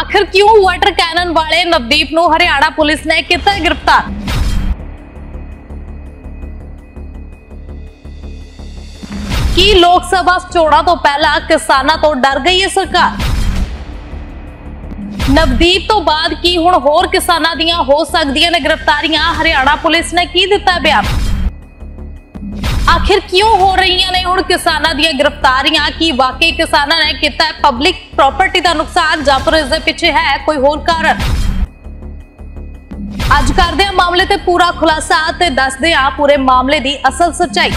ਆਖਿਰ ਕਿਉਂ water Canon ਵਾਲੇ ਨਵਦੀਪ ਨੂੰ ਹਰਿਆਣਾ ਪੁਲਿਸ ਨੇ ਕਿੱਥੇ ਗ੍ਰਿਫਤਾਰ ਕੀ ਲੋਕ ਸਭਾ ਚੋਣਾਂ ਤੋਂ ਪਹਿਲਾਂ ਕਿਸਾਨਾਂ ਤੋਂ ਡਰ ਗਈ ਹੈ ਸਰਕਾਰ ਨਵਦੀਪ ਤੋਂ ਬਾਅਦ ਕੀ ਹੁਣ ਹੋਰ ਕਿਸਾਨਾਂ ਦੀਆਂ ਹੋ ਸਕਦੀਆਂ ਨੇ ਗ੍ਰਿਫਤਾਰੀਆਂ ਹਰਿਆਣਾ ਪੁਲਿਸ ਨੇ ਕੀ ਦਿੱਤਾ ਬਿਆਨ ਆਖਿਰ ਕਿਉਂ ਹੋ ਰਹੀਆਂ ਨੇ ਹੁਣ ਕਿਸਾਨਾਂ ਦੀਆਂ ਗ੍ਰਿਫਤਾਰੀਆਂ ਕੀ ਵਾਕਈ ਕਿਸਾਨਾਂ ਨੇ ਕੀਤਾ ਹੈ ਪਬਲਿਕ ਪ੍ਰਾਪਰਟੀ ਦਾ ਨੁਕਸਾਨ ਜਾਂ ਫਿਰ ਇਸ ਦੇ ਪਿੱਛੇ ਹੈ ਕੋਈ ਹੋਰ ਕਾਰਨ ਅੱਜ ਕਰਦੇ ਹਾਂ ਮਾਮਲੇ ਤੇ ਪੂਰਾ ਖੁਲਾਸਾ ਤੇ ਦੱਸਦੇ ਹਾਂ ਪੂਰੇ ਮਾਮਲੇ ਦੀ ਅਸਲ ਸੱਚਾਈ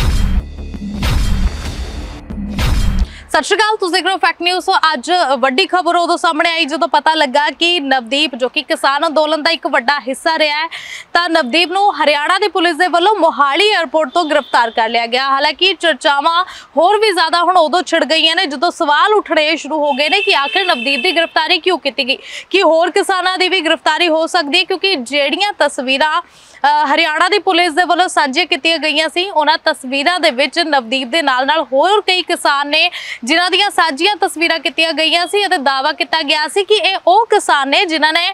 ਸਤਿ ਸ਼੍ਰੀ ਅਕਾਲ ਤੁਸੀਂ ਦੇਖ ਰਹੇ ਹੋ ਫੈਕਟ ਨਿਊਜ਼ ਅੱਜ ਵੱਡੀ ਖਬਰ ਉਦੋਂ ਸਾਹਮਣੇ ਆਈ ਜਦੋਂ ਪਤਾ ਲੱਗਾ ਕਿ ਨਵਦੀਪ ਜੋ ਕਿ ਕਿਸਾਨ ਅੰਦੋਲਨ ਦਾ ਇੱਕ ਵੱਡਾ ਹਿੱਸਾ ਰਿਹਾ ਹੈ ਤਾਂ ਨਵਦੀਪ ਨੂੰ ਹਰਿਆਣਾ ਦੀ ਪੁਲਿਸ ਦੇ ਵੱਲੋਂ ਮੋਹਾਲੀ 에ਅਰਪੋਰਟ ਤੋਂ ਗ੍ਰਿਫਤਾਰ ਕਰ ਲਿਆ ਗਿਆ ਹਾਲਾਂਕਿ ਚਰਚਾਵਾਂ ਹੋਰ ਵੀ ਜ਼ਿਆਦਾ ਹੁਣ ਉਦੋਂ ਛਿੜ ਗਈਆਂ ਨੇ ਜਦੋਂ ਸਵਾਲ ਉੱਠਣੇ ਸ਼ੁਰੂ ਹੋ ਗਏ ਨੇ ਕਿ ਆਖਿਰ ਨਵਦੀਪ ਦੀ ਗ੍ਰਿਫਤਾਰੀ ਕਿਉਂ ਕੀਤੀ ਗਈ ਕਿ ਹੋਰ ਕਿਸਾਨਾਂ ਦੀ ਵੀ ਗ੍ਰਿਫਤਾਰੀ ਹੋ ਸਕਦੀ ਹੈ ਕਿਉਂਕਿ ਜਿਹੜੀਆਂ ਤਸਵੀਰਾਂ ਹਰਿਆਣਾ ਦੀ ਪੁਲਿਸ ਦੇ ਵੱਲੋਂ ਸਾਂਝੀਆਂ ਕੀਤੀਆਂ ਗਈਆਂ ਸੀ ਉਹਨਾਂ ਤਸਵੀਰਾਂ ਦੇ ਵਿੱਚ ਨਵਦੀਪ ਦੇ ਨਾਲ ਨਾਲ ਹੋਰ ਕਈ ਕਿਸਾਨ ਨੇ ਜਿਨ੍ਹਾਂ ਦੀਆਂ ਸਾਜੀਆਂ ਤਸਵੀਰਾਂ ਕੀਤੀਆਂ ਗਈਆਂ ਸੀ ਅਤੇ ਦਾਵਾ ਕੀਤਾ ਗਿਆ ਸੀ ਕਿ ਇਹ ਉਹ ਕਿਸਾਨ ਨੇ ਜਿਨ੍ਹਾਂ ਨੇ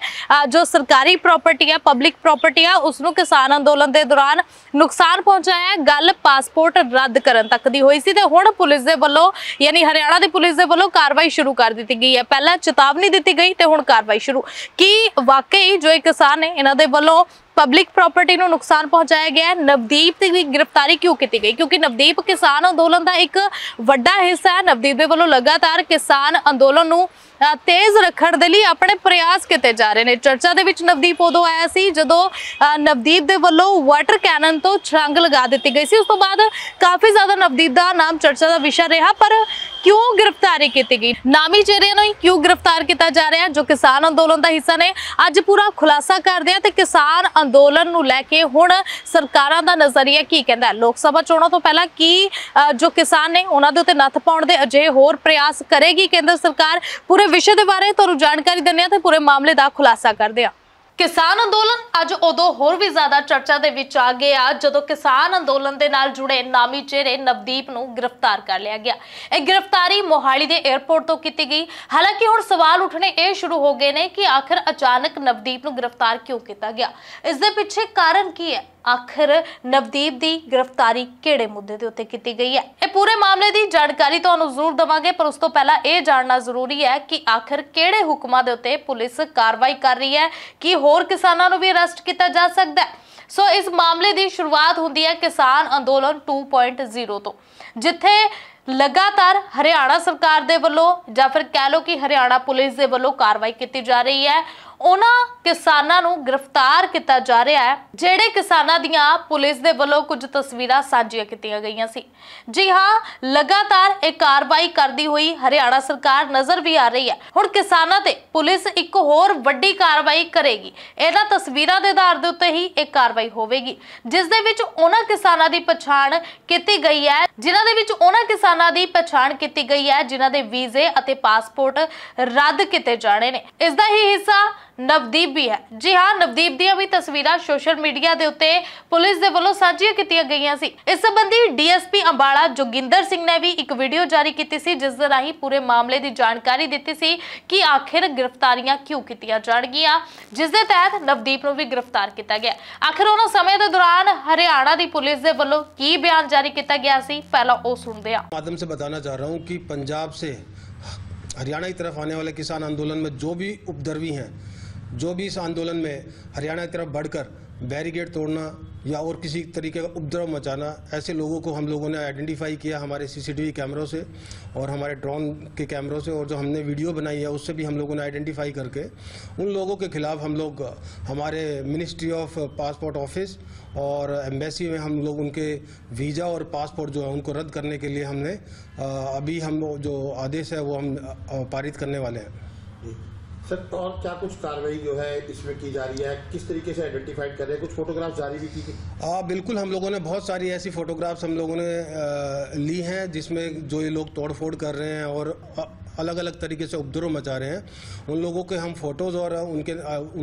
ਜੋ ਸਰਕਾਰੀ ਪ੍ਰਾਪਰਟੀ ਹੈ ਪਬਲਿਕ ਪ੍ਰਾਪਰਟੀ ਹੈ ਉਸ ਨੂੰ ਕਿਸਾਨ ਅੰਦੋਲਨ ਦੇ ਦੌਰਾਨ ਨੁਕਸਾਨ ਪਹੁੰਚਾਇਆ ਹੈ ਗੱਲ ਪਾਸਪੋਰਟ ਰੱਦ ਕਰਨ ਤੱਕ ਦੀ ਹੋਈ ਸੀ ਤੇ ਹੁਣ ਪੁਲਿਸ ਦੇ ਵੱਲੋਂ ਯਾਨੀ ਹਰਿਆਣਾ ਦੀ ਪੁਲਿਸ ਦੇ ਵੱਲੋਂ ਕਾਰਵਾਈ ਸ਼ੁਰੂ ਕਰ ਦਿੱਤੀ ਗਈ ਹੈ ਪਹਿਲਾਂ ਚੇਤਾਵਨੀ ਦਿੱਤੀ ਗਈ ਤੇ ਹੁਣ ਕਾਰਵਾਈ ਸ਼ੁਰੂ ਕੀ ਵਾਕਈ ਜੋ ਇਹ ਕਿਸਾਨ ਨੇ ਇਹਨਾਂ ਦੇ ਵੱਲੋਂ ਪਬਲਿਕ ਪ੍ਰਾਪਰਟੀ ਨੂੰ ਨੁਕਸਾਨ ਪਹੁੰਚਾਇਆ ਗਿਆ ਨਵਦੀਪ ਦੀ ਗ੍ਰਿਫਤਾਰੀ ਕਿਉਂ ਕੀਤੀ ਗਈ ਕਿਉਂਕਿ ਨਵਦੀਪ ਕਿਸਾਨ ਅੰਦੋਲਨ ਦਾ ਇੱਕ ਵੱਡਾ ਹਿੱਸਾ ਹੈ ਨਵਦੀਪ ਦੇ ਵੱਲੋਂ ਲਗਾਤਾਰ ਕਿਸਾਨ ਅੰਦੋਲਨ ਨੂੰ ਤੇਜ਼ ਰੱਖਣ ਦੇ ਲਈ ਆਪਣੇ ਪ੍ਰਯਾਸ ਕੀਤੇ ਜਾ ਰਹੇ ਨੇ ਚਰਚਾ ਦੇ ਵਿੱਚ ਨਵਦੀਪ ਉਦੋਂ ਆਇਆ ਸੀ ਜਦੋਂ ਨਵਦੀਪ ਦੇ ਵੱਲੋਂ ਵਾਟਰ ਕੈਨਨ ਤੋਂ ਛਰੰਗ ਲਗਾ ਦਿੱਤੀ ਗਈ ਸੀ ਉਸ ਤੋਂ ਬਾਅਦ ਕਾਫੀ ਜ਼ਿਆਦਾ ਨਵਦੀਪ ਦਾ ਨਾਮ ਚਰਚਾ ਦਾ ਵਿਸ਼ਾ ਰਿਹਾ ਪਰ ਕਿਉਂ ਗ੍ਰਿਫਤਾਰੀ ਕੀਤੀ ਗਈ ਨਾਮੀ ਚਿਹਰਿਆਂ ਨੂੰ ਕਿਉਂ ਗ੍ਰਿਫਤਾਰ ਕੀਤਾ ਜਾ ਰਿਹਾ ਜੋ ਕਿਸਾਨ ਅੰਦੋਲਨ ਦਾ ਹਿੱਸਾ ਨੇ ਅੱਜ ਪੂਰਾ ਖੁਲਾਸਾ ਕਰਦੇ ਆ ਤੇ ਕਿਸਾਨ ਅੰਦੋਲਨ ਨੂੰ ਲੈ ਕੇ ਹੁਣ ਸਰਕਾਰਾਂ ਦਾ ਨਜ਼ਰੀਆ ਕੀ ਕਹਿੰਦਾ ਲੋਕ ਸਭਾ ਚੋਣਾਂ ਤੋਂ ਪਹਿਲਾਂ ਕੀ ਜੋ ਕਿਸਾਨ ਨੇ ਉਹਨਾਂ ਦੇ ਉੱਤੇ ਨੱਥ ਪਾਉਣ ਦੇ ਅਜੇ ਹੋਰ ਪ੍ਰਯਾਸ ਕਰੇਗੀ ਕੇਂਦਰ ਸਰਕਾਰ ਪੂਰੇ ਵਿਸ਼ੇ ਦੇ ਬਾਰੇ ਤੁਹਾਨੂੰ ਜਾਣਕਾਰੀ ਦਿੰਨੇ ਆ ਤੇ ਪੂਰੇ ਮਾਮਲੇ ਦਾ ਖੁਲਾਸਾ ਕਰਦੇ ਆ ਕਿਸਾਨ ਅੰਦੋਲਨ ਅੱਜ ਉਦੋਂ ਹੋਰ ਵੀ ਜ਼ਿਆਦਾ ਚਰਚਾ ਦੇ ਵਿੱਚ ਆ ਗਿਆ ਜਦੋਂ ਕਿਸਾਨ ਅੰਦੋਲਨ ਦੇ ਨਾਲ ਜੁੜੇ ਨਾਮੀ ਚਿਹਰੇ ਨਵਦੀਪ ਨੂੰ ਗ੍ਰਿਫਤਾਰ ਕਰ ਲਿਆ ਗਿਆ ਇਹ ਗ੍ਰਿਫਤਾਰੀ ਮੋਹਾਲੀ ਦੇ 에ਅਰਪੋਰਟ ਤੋਂ ਕੀਤੀ ਗਈ ਹਾਲਾਂਕਿ ਹੁਣ ਸਵਾਲ ਉੱਠਣੇ ਇਹ ਸ਼ੁਰੂ ਹੋ ਗਏ ਨੇ ਕਿ ਆਖਰ ਅਚਾਨਕ ਨਵਦੀਪ ਨੂੰ ਗ੍ਰਿਫਤਾਰ ਕਿਉਂ ਕੀਤਾ ਗਿਆ ਇਸ ਦੇ ਪਿੱਛੇ ਕਾਰਨ ਕੀ ਹੈ ਆਖਰ ਨਵਦੀਪ ਦੀ ਗ੍ਰਿਫਤਾਰੀ ਕਿਹੜੇ ਮੁੱਦੇ ਦੇ ਉੱਤੇ ਕੀਤੀ ਗਈ ਹੈ ਇਹ ਪੂਰੇ ਮਾਮਲੇ ਦੀ ਜਾਣਕਾਰੀ ਤੁਹਾਨੂੰ ਜ਼ਰੂਰ ਦਵਾਂਗੇ ਪਰ ਉਸ ਤੋਂ ਪਹਿਲਾਂ ਇਹ ਜਾਣਨਾ ਜ਼ਰੂਰੀ ਹੈ ਕਿ ਆਖਰ ਕਿਹੜੇ ਹੁਕਮਾਂ ਦੇ ਉੱਤੇ ਪੁਲਿਸ ਕਾਰਵਾਈ ਕਰ ਰਹੀ ਹੈ ਕਿ ਹੋਰ ਕਿਸਾਨਾਂ ਨੂੰ ਵੀ ਅਰੈਸਟ ਕੀਤਾ ਜਾ ਸਕਦਾ ਸੋ ਇਸ ਮਾਮਲੇ ਦੀ ਸ਼ੁਰੂਆਤ ਹੁੰਦੀ ਹੈ ਕਿਸਾਨ ਅੰਦੋਲਨ 2.0 ਤੋਂ ਜਿੱਥੇ ਲਗਾਤਾਰ ਹਰਿਆਣਾ ਸਰਕਾਰ ਦੇ ਵੱਲੋਂ ਜਾਂ ਫਿਰ ਕਹਿ ਲਓ ਕਿ ਹਰਿਆਣਾ ਪੁਲਿਸ ਦੇ ਵੱਲੋਂ ਕਾਰਵਾਈ ਕੀਤੀ ਜਾ ਰਹੀ ਹੈ ਉਹਨਾਂ ਕਿਸਾਨਾਂ ਨੂੰ ਗ੍ਰਿਫਤਾਰ ਕੀਤਾ ਜਾ ਰਿਹਾ ਹੈ ਜਿਹੜੇ ਕਿਸਾਨਾਂ ਦੀਆਂ ਪੁਲਿਸ ਦੇ ਵੱਲੋਂ ਕੁਝ ਤਸਵੀਰਾਂ ਸਾਂਝੀਆਂ ਕੀਤੀਆਂ ਗਈਆਂ ਸੀ ਜੀ ਹਾਂ ਲਗਾਤਾਰ ਇਹ ਕਾਰਵਾਈ ਕਰਦੀ ਹੋਈ ਹਰਿਆਣਾ ਸਰਕਾਰ ਨਜ਼ਰ ਵੀ ਆ ਰਹੀ ਹੈ ਹੁਣ ਕਿਸਾਨਾਂ ਤੇ ਪੁਲਿਸ ਇੱਕ ਹੋਰ ਵੱਡੀ ਕਾਰਵਾਈ ਕਰੇਗੀ ਇਹਦਾ ਤਸਵੀਰਾਂ ਦੇ ਆਧਾਰ ਦੇ ਉੱਤੇ ਹੀ ਇਹ ਕਾਰਵਾਈ ਹੋਵੇਗੀ ਜਿਸ ਦੇ ਵਿੱਚ ਉਹਨਾਂ ਕਿਸਾਨਾਂ ਦੀ ਪਛਾਣ ਕੀਤੀ ਗਈ ਹੈ ਜਿਨ੍ਹਾਂ ਦੇ ਵਿੱਚ ਉਹਨਾਂ ਕਿਸਾਨਾਂ ਦੀ ਪਛਾਣ ਕੀਤੀ ਗਈ ਹੈ ਜਿਨ੍ਹਾਂ ਦੇ ਵੀਜ਼ੇ ਅਤੇ ਪਾਸਪੋਰਟ ਰੱਦ ਕੀਤੇ ਜਾਣੇ ਨੇ ਇਸ ਦਾ ਹੀ ਹਿੱਸਾ ਨਵਦੀਪ ਵੀ ਹੈ ਜੀ ਹਾਂ ਨਵਦੀਪ ਦੀਆਂ ਵੀ ਤਸਵੀਰਾਂ ਸੋਸ਼ਲ ਮੀਡੀਆ ਦੇ ਉੱਤੇ ਪੁਲਿਸ ਦੇ ਵੱਲੋਂ ਸਾਂਝੀਆਂ ਕੀਤੀਆਂ ਗਈਆਂ ਸੀ ਇਸ ਸੰਬੰਧੀ ਡੀਐਸਪੀ ਅੰਬਾਲਾ ਜੋਗਿੰਦਰ ਸਿੰਘ ਨੇ ਵੀ ਇੱਕ ਵੀਡੀਓ ਜਾਰੀ ਕੀਤੀ ਸੀ ਜਿਸ ਦੇ ਰਾਹੀਂ ਪੂਰੇ ਮਾਮਲੇ ਦੀ ਜਾਣਕਾਰੀ ਦਿੱਤੀ ਸੀ ਕਿ ਆਖਿਰ ਗ੍ਰਿਫਤਾਰੀਆਂ ਕਿਉਂ ਕੀਤੀਆਂ ਜਾਣਗੀਆਂ ਜਿਸ ਦੇ ਤਹਿਤ ਨਵਦੀਪ ਨੂੰ ਵੀ ਗ੍ਰਿਫਤਾਰ ਕੀਤਾ ਗਿਆ ਆਖਿਰ ਉਹਨਾਂ ਸਮੇਂ ਦੇ ਦੌਰਾਨ ਹਰਿਆਣਾ ਦੀ ਪੁਲਿਸ ਦੇ ਵੱਲੋਂ ਕੀ ਬਿਆਨ ਜਾਰੀ ਕੀਤਾ ਗਿਆ ਸੀ ਪਹਿਲਾਂ ਉਹ ਸੁਣਦੇ ਆ ਮਾਦਮ ਸੇ ਬਤਾਨਾ ਚਾਹ ਰਹਾ ਹੂੰ ਕਿ ਪੰਜਾਬ ਸੇ हरियाणा की तरफ आने वाले किसान आंदोलन में जो भी उपद्रवी हैं जो भी इस आंदोलन में हरियाणा की तरफ बढ़कर बैरिगेड तोड़ना या और किसी तरीके का उपद्रव मचाना ऐसे लोगों को हम लोगों ने आइडेंटिफाई किया हमारे सीसीटीवी कैमरों से और हमारे ड्रोन के कैमरों से और जो हमने वीडियो बनाई है उससे भी हम लोगों ने आइडेंटिफाई करके उन लोगों के खिलाफ हम लोग हमारे मिनिस्ट्री ऑफ पासपोर्ट ऑफिस और एम्बेसी में हम लोग उनके वीज़ा और पासपोर्ट जो है उनको रद्द करने के लिए हमने अभी हम जो आदेश है वो हम पारित करने वाले हैं सर और क्या कुछ कार्रवाई जो है इसमें की जा रही है किस तरीके से आइडेंटिफाइड कर रहे हैं कुछ फोटोग्राफ जारी भी की गई हाँ बिल्कुल हम लोगों ने बहुत सारी ऐसी फोटोग्राफ्स हम लोगों ने आ, ली हैं जिसमें जो ये लोग तोड़फोड़ कर रहे हैं और अलग अलग तरीके से उपद्रव मचा रहे हैं उन लोगों के हम फोटोज़ और उनके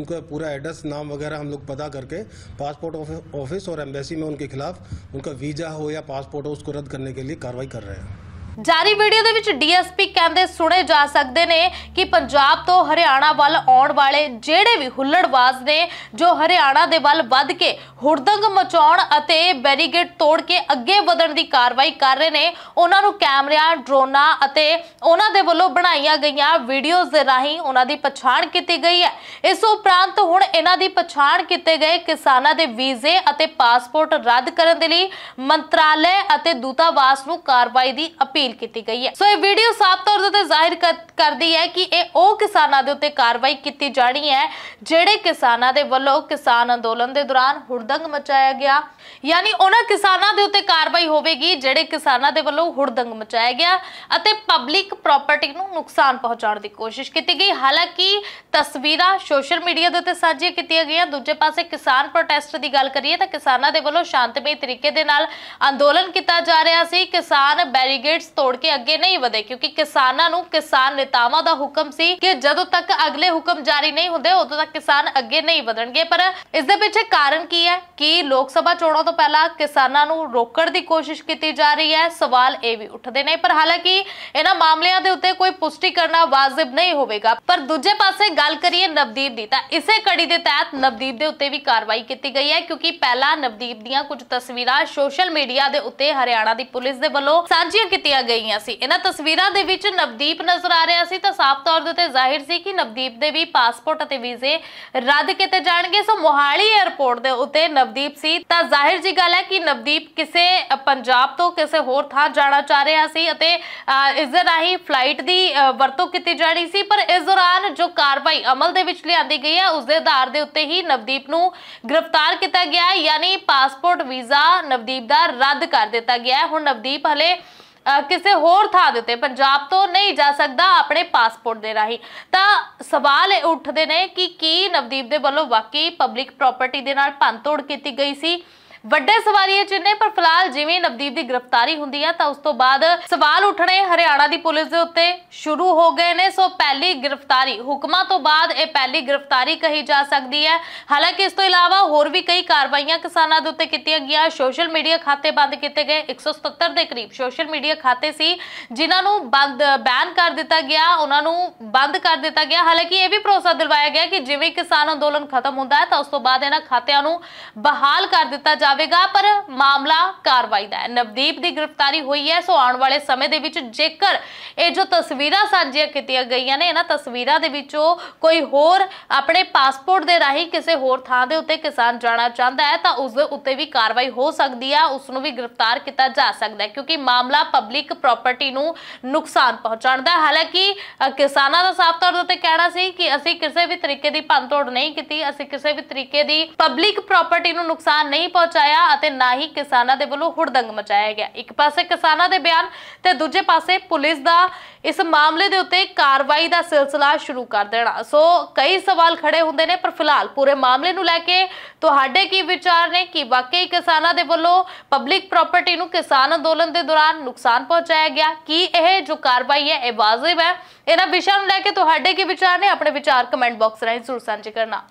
उनका पूरा एड्रेस नाम वगैरह हम लोग पता करके पासपोर्ट ऑफिस और एम्बेसी में उनके खिलाफ उनका वीज़ा हो या पासपोर्ट हो उसको रद्द करने के लिए कार्रवाई कर रहे हैं ਜਾਰੀ ਵੀਡੀਓ ਦੇ ਵਿੱਚ ਡੀਐਸਪੀ ਕਹਿੰਦੇ ਸੁਣੇ ਜਾ ਸਕਦੇ ਨੇ ਕਿ ਪੰਜਾਬ ਤੋਂ ਹਰਿਆਣਾ ਵੱਲ ਆਉਣ ਵਾਲੇ ਜਿਹੜੇ ਵੀ ਹੁੱਲੜਬਾਜ਼ ਨੇ ਜੋ ਹਰਿਆਣਾ ਦੇ ਵੱਲ ਵੱਧ ਕੇ ਹੁਰਦੰਗ ਮਚਾਉਣ ਅਤੇ ਬੈਰੀਗੇਡ ਤੋੜ ਕੇ ਅੱਗੇ ਵਧਣ ਦੀ ਕਾਰਵਾਈ ਕਰ ਰਹੇ ਨੇ ਉਹਨਾਂ ਨੂੰ ਕੈਮਰਿਆਂ ਡਰੋਨਾਂ ਅਤੇ ਉਹਨਾਂ ਦੇ ਵੱਲੋਂ ਬਣਾਈਆਂ ਗਈਆਂ ਵੀਡੀਓਜ਼ ਦੇ ਰਾਹੀਂ ਉਹਨਾਂ ਦੀ ਪਛਾਣ ਕੀਤੀ ਗਈ ਹੈ ਇਸ ਉਪਰੰਤ ਹੁਣ ਇਹਨਾਂ ਦੀ ਪਛਾਣ ਕੀਤੇ ਗਏ ਕਿਸਾਨਾਂ ਦੇ ਵੀਜ਼ੇ ਅਤੇ ਪਾਸਪੋਰਟ ਰੱਦ ਕਰਨ ਦੇ ਲਈ ਮੰਤਰਾਲੇ ਅਤੇ ਦੂਤਾਵਾਸ ਨੂੰ ਕਾਰਵਾਈ ਦੀ ਅਪੀਲ ਅਪੀਲ ਕੀਤੀ ਗਈ ਹੈ ਸੋ ਇਹ ਵੀਡੀਓ ਸਾਫ਼ ਤੌਰ ਤੇ ਜ਼ਾਹਿਰ ਕਰਦੀ ਹੈ ਕਿ ਇਹ ਉਹ ਕਿਸਾਨਾਂ ਦੇ ਉੱਤੇ ਕਾਰਵਾਈ ਕੀਤੀ ਜਾਣੀ ਹੈ ਜਿਹੜੇ ਕਿਸਾਨਾਂ ਦੇ ਵੱਲੋਂ ਕਿਸਾਨ ਅੰਦੋਲਨ ਦੇ ਦੌਰਾਨ ਹੁੜਦੰਗ ਮਚਾਇਆ ਗਿਆ ਯਾਨੀ ਉਹਨਾਂ ਕਿਸਾਨਾਂ ਦੇ ਉੱਤੇ ਕਾਰਵਾਈ ਹੋਵੇਗੀ ਜਿਹੜੇ ਕਿਸਾਨਾਂ ਦੇ ਵੱਲੋਂ ਹੁੜਦੰਗ ਮਚਾਇਆ ਗਿਆ ਅਤੇ ਪਬਲਿਕ ਪ੍ਰਾਪਰਟੀ ਨੂੰ ਨੁਕਸਾਨ ਪਹੁੰਚਾਉਣ ਦੀ ਕੋਸ਼ਿਸ਼ ਕੀਤੀ ਗਈ ਹਾਲਾਂਕਿ ਤਸਵੀਰਾਂ ਸੋਸ਼ਲ ਮੀਡੀਆ ਦੇ ਉੱਤੇ ਸਾਂਝੀਆਂ ਕੀਤੀਆਂ ਗਈਆਂ ਦੂਜੇ ਪਾਸੇ ਕਿਸਾਨ ਪ੍ਰੋਟੈਸਟ ਦੀ ਗੱਲ ਕਰੀਏ ਤਾਂ ਕਿਸਾਨਾਂ ਦੇ ਵੱਲੋਂ ਸ਼ਾਂਤਮਈ ਤਰੀਕੇ ਦੇ ਨਾਲ ਅੰਦੋਲਨ ਕੀਤਾ ਜਾ ਰਿਹਾ ਸੀ ਕਿਸਾਨ ਬੈਰੀਗੇਡਸ ਤੋੜ ਕੇ ਅੱਗੇ ਨਹੀਂ ਵਧੇ ਕਿਉਂਕਿ ਕਿਸਾਨਾਂ ਨੂੰ ਕਿਸਾਨ ਨੇਤਾਵਾਂ ਦਾ ਹੁਕਮ ਸੀ ਕਿ ਜਦੋਂ ਤੱਕ ਅਗਲੇ ਹੁਕਮ ਜਾਰੀ ਨਹੀਂ ਹੁੰਦੇ ਉਦੋਂ ਤੱਕ ਕਿਸਾਨ ਅੱਗੇ ਨਹੀਂ ਵਧਣਗੇ ਪਰ ਇਸ ਦੇ ਪਿੱਛੇ ਕਾਰਨ ਕੀ ਹੈ ਕਿ ਲੋਕ ਸਭਾ ਚੋਣਾਂ ਤੋਂ ਪਹਿਲਾਂ ਕਿਸਾਨਾਂ ਨੂੰ ਰੋਕਣ ਦੀ ਕੋਸ਼ਿਸ਼ ਕੀਤੀ ਜਾ ਰਹੀ ਹੈ ਸਵਾਲ ਇਹ ਵੀ ਉੱਠਦੇ ਨੇ ਪਰ ਹਾਲਾਂਕਿ ਇਹਨਾਂ ਮਾਮਲਿਆਂ ਦੇ ਉੱਤੇ ਕੋਈ ਪੁਸ਼ਟੀ ਕਰਨਾ ਵਾਜਿਬ ਨਹੀਂ ਹੋਵੇਗਾ ਪਰ ਦੂਜੇ ਪਾਸੇ ਗੱਲ ਕਰੀਏ ਨਵਦੀਪ ਦੀ ਤਾਂ ਇਸੇ ਕੜੀ ਦੇ ਤਹਿਤ ਨਵਦੀਪ ਦੇ ਉੱਤੇ ਵੀ ਕਾਰਵਾਈ ਕੀਤੀ ਗਈ ਹੈ ਕਿਉਂਕਿ ਪਹਿਲਾਂ ਨਵਦੀਪ ਦੀਆਂ ਕੁਝ ਤਸਵੀਰਾਂ ਸੋਸ਼ਲ ਮੀਡੀਆ ਦੇ ਉੱਤੇ ਹਰਿਆਣਾ ਦੀ ਪੁਲਿਸ ਦੇ ਵੱਲੋਂ ਸਾਂਝੀਆਂ ਕੀਤੀਆਂ ਦਿੱਤੀਆਂ ਗਈਆਂ ਸੀ ਇਹਨਾਂ ਤਸਵੀਰਾਂ ਦੇ ਵਿੱਚ ਨਵਦੀਪ ਨਜ਼ਰ ਆ ਰਿਹਾ ਸੀ ਤਾਂ ਸਾਫ਼ ਤੌਰ ਦੇ ਉੱਤੇ ਜ਼ਾਹਿਰ ਸੀ ਕਿ ਨਵਦੀਪ ਦੇ ਵੀ ਪਾਸਪੋਰਟ ਅਤੇ ਵੀਜ਼ੇ ਰੱਦ ਕੀਤੇ ਜਾਣਗੇ ਸੋ ਮੋਹਾਲੀ 에ਅਰਪੋਰਟ ਦੇ ਉੱਤੇ ਨਵਦੀਪ ਸੀ ਤਾਂ ਜ਼ਾਹਿਰ ਜੀ ਗੱਲ ਹੈ ਕਿ ਨਵਦੀਪ ਕਿਸੇ ਪੰਜਾਬ ਤੋਂ ਕਿਸੇ ਹੋਰ ਥਾਂ ਜਾਣਾ ਚਾਹ ਰਿਹਾ ਸੀ ਅਤੇ ਇਸ ਦੇ ਰਾਹੀਂ ਫਲਾਈਟ ਦੀ ਵਰਤੋਂ ਕੀਤੀ ਜਾਣੀ ਸੀ ਪਰ ਇਸ ਦੌਰਾਨ ਜੋ ਕਾਰਵਾਈ ਅਮਲ ਦੇ ਵਿੱਚ ਲਿਆਂਦੀ ਗਈ ਹੈ ਉਸ ਦੇ ਆਧਾਰ ਦੇ ਉੱਤੇ ਹੀ ਨਵਦੀਪ ਨੂੰ ਗ੍ਰਿਫਤਾਰ ਕੀਤਾ ਗਿਆ ਯਾਨੀ ਪਾਸਪੋਰਟ ਵੀਜ਼ਾ ਨਵਦੀਪ ਦਾ ਰੱਦ ਕਰ ਦਿੱਤਾ ਗਿਆ ਹੁਣ ਨਵਦੀਪ ਹਲੇ ਕਿਸੇ ਹੋਰ ਥਾਂ ਦੇ ਉੱਤੇ ਪੰਜਾਬ ਤੋਂ ਨਹੀਂ ਜਾ ਸਕਦਾ ਆਪਣੇ ਪਾਸਪੋਰਟ ਦੇ ਰਾਹੀਂ ਤਾਂ ਸਵਾਲ ਇਹ ਉੱਠਦੇ ਨੇ ਕਿ ਕੀ ਨਵਦੀਪ ਦੇ ਵੱਲੋਂ ਵਾਕਈ ਪਬਲਿਕ ਪ੍ਰਾਪਰਟੀ ਦੇ ਨਾਲ ਭੰਨਤੋੜ ਕੀਤੀ ਗਈ ਸੀ ਵੱਡੇ ਸਵਾਰੀਏ ਚਿੰਨੇ ਪਰ ਫਿਲਹਾਲ ਜਿਵੇਂ ਨਵਦੀਪ ਦੀ ਗ੍ਰਿਫਤਾਰੀ ਹੁੰਦੀ ਹੈ ਤਾਂ ਉਸ ਤੋਂ ਬਾਅਦ ਸਵਾਲ ਉੱਠਣੇ ਹਰਿਆਣਾ ਦੀ ਪੁਲਿਸ ਦੇ ਉੱਤੇ ਸ਼ੁਰੂ ਹੋ ਗਏ ਨੇ ਸੋ ਪਹਿਲੀ ਗ੍ਰਿਫਤਾਰੀ ਹੁਕਮਾਂ ਤੋਂ ਬਾਅਦ ਇਹ ਪਹਿਲੀ ਗ੍ਰਿਫਤਾਰੀ ਕਹੀ ਜਾ ਸਕਦੀ ਹੈ ਹਾਲਾਂਕਿ ਇਸ ਤੋਂ ਇਲਾਵਾ ਹੋਰ ਵੀ ਕਈ ਕਾਰਵਾਈਆਂ ਕਿਸਾਨਾਂ ਦੇ ਉੱਤੇ ਕੀਤੀਆਂ ਗਈਆਂ ਸੋਸ਼ਲ ਮੀਡੀਆ ਖਾਤੇ ਬੰਦ ਕੀਤੇ ਗਏ 177 ਦੇ ਕਰੀਬ ਸੋਸ਼ਲ ਮੀਡੀਆ ਖਾਤੇ ਸੀ ਜਿਨ੍ਹਾਂ ਨੂੰ ਬੰਦ ਬੈਨ ਕਰ ਦਿੱਤਾ ਗਿਆ ਉਹਨਾਂ ਨੂੰ ਬੰਦ ਕਰ ਦਿੱਤਾ ਗਿਆ ਹਾਲਾਂਕਿ ਇਹ ਵੀ ਭਰੋਸਾ ਦਿਲਵਾਇਆ ਗਿਆ ਕਿ ਜਿਵੇਂ ਕਿਸਾਨ ਅੰਦੋਲਨ ਖਤਮ ਹੁੰਦਾ ਹੈ ਤਾਂ ਉਸ ਤੋਂ ਬਾਅਦ ਇਹਨਾਂ ਖਾਤਿਆਂ ਨੂੰ ਬਹਾਲ ਕਰ ਦਿੱਤਾ ਜਾ ਜਾਵੇਗਾ ਪਰ ਮਾਮਲਾ ਕਾਰਵਾਈ ਦਾ ਹੈ ਨਵਦੀਪ ਦੀ ਗ੍ਰਿਫਤਾਰੀ ਹੋਈ ਹੈ ਸੋ ਆਉਣ ਵਾਲੇ ਸਮੇਂ ਦੇ ਵਿੱਚ ਜੇਕਰ ਇਹ ਜੋ ਤਸਵੀਰਾਂ ਸਾਂਝੀਆਂ ਕੀਤੀਆਂ ਗਈਆਂ ਨੇ ਇਹਨਾਂ ਤਸਵੀਰਾਂ ਦੇ ਵਿੱਚੋਂ ਕੋਈ ਹੋਰ ਆਪਣੇ ਪਾਸਪੋਰਟ ਦੇ ਰਾਹੀਂ ਕਿਸੇ ਹੋਰ ਥਾਂ ਦੇ ਉੱਤੇ ਕਿਸਾਨ ਜਾਣਾ ਚਾਹੁੰਦਾ ਹੈ ਤਾਂ ਉਸ ਦੇ ਉੱਤੇ ਵੀ ਕਾਰਵਾਈ ਹੋ ਸਕਦੀ ਹੈ ਉਸ ਨੂੰ ਵੀ ਗ੍ਰਿਫਤਾਰ ਕੀਤਾ ਜਾ ਸਕਦਾ ਹੈ ਕਿਉਂਕਿ ਮਾਮਲਾ ਪਬਲਿਕ ਪ੍ਰਾਪਰਟੀ ਨੂੰ ਨੁਕਸਾਨ ਪਹੁੰਚਾਉਣ ਦਾ ਹਾਲਾਂਕਿ ਕਿਸਾਨਾਂ ਦਾ ਸਾਫ਼ ਤੌਰ ਤੇ ਕਹਿਣਾ ਸੀ ਕਿ ਅਸੀਂ ਕਿਸੇ ਵੀ ਤਰੀਕੇ ਦੀ ਭੰਨਤੋੜ ਨਹੀਂ ਕੀਤੀ ਅਸੀਂ ਕਿਸੇ ਵੀ ਤਰੀਕੇ ਦੀ ਪਬਲਿਕ ਪ੍ਰਾਪਰਟੀ ਨੂੰ ਨੁਕਸਾਨ ਨਹੀਂ ਪਹੁੰਚਾਇਆ ਆਇਆ ਅਤੇ ਨਾ ਹੀ ਕਿਸਾਨਾਂ ਦੇ ਵੱਲੋਂ ਹੁੜਦੰਗ ਮਚਾਇਆ ਗਿਆ ਇੱਕ ਪਾਸੇ ਕਿਸਾਨਾਂ ਦੇ ਬਿਆਨ ਤੇ ਦੂਜੇ ਪਾਸੇ ਪੁਲਿਸ ਦਾ ਇਸ ਮਾਮਲੇ ਦੇ ਉੱਤੇ ਕਾਰਵਾਈ ਦਾ ਸਿਲਸਿਲਾ ਸ਼ੁਰੂ ਕਰ ਦੇਣਾ ਸੋ ਕਈ ਸਵਾਲ ਖੜੇ ਹੁੰਦੇ ਨੇ ਪਰ ਫਿਲਹਾਲ ਪੂਰੇ ਮਾਮਲੇ ਨੂੰ ਲੈ ਕੇ ਤੁਹਾਡੇ ਕੀ ਵਿਚਾਰ ਨੇ ਕਿ ਵਾਕਈ ਕਿਸਾਨਾਂ ਦੇ ਵੱਲੋਂ ਪਬਲਿਕ ਪ੍ਰਾਪਰਟੀ ਨੂੰ ਕਿਸਾਨ ਅੰਦੋਲਨ ਦੇ ਦੌਰਾਨ ਨੁਕਸਾਨ ਪਹੁੰਚਾਇਆ ਗਿਆ ਕੀ ਇਹ ਜੋ ਕਾਰਵਾਈ ਹੈ ਇਹ ਵਾਜਿਬ ਹੈ ਇਹਨਾਂ ਵਿਸ਼ਿਆਂ ਨੂੰ ਲੈ ਕੇ ਤੁਹਾਡੇ ਕੀ ਵਿਚਾਰ ਨੇ ਆਪਣੇ ਵਿਚਾਰ ਕਮੈਂਟ ਬਾਕਸ ਰਾਹੀਂ ਜ਼ਰੂਰ ਸਾਂਝੇ ਕਰਨਾ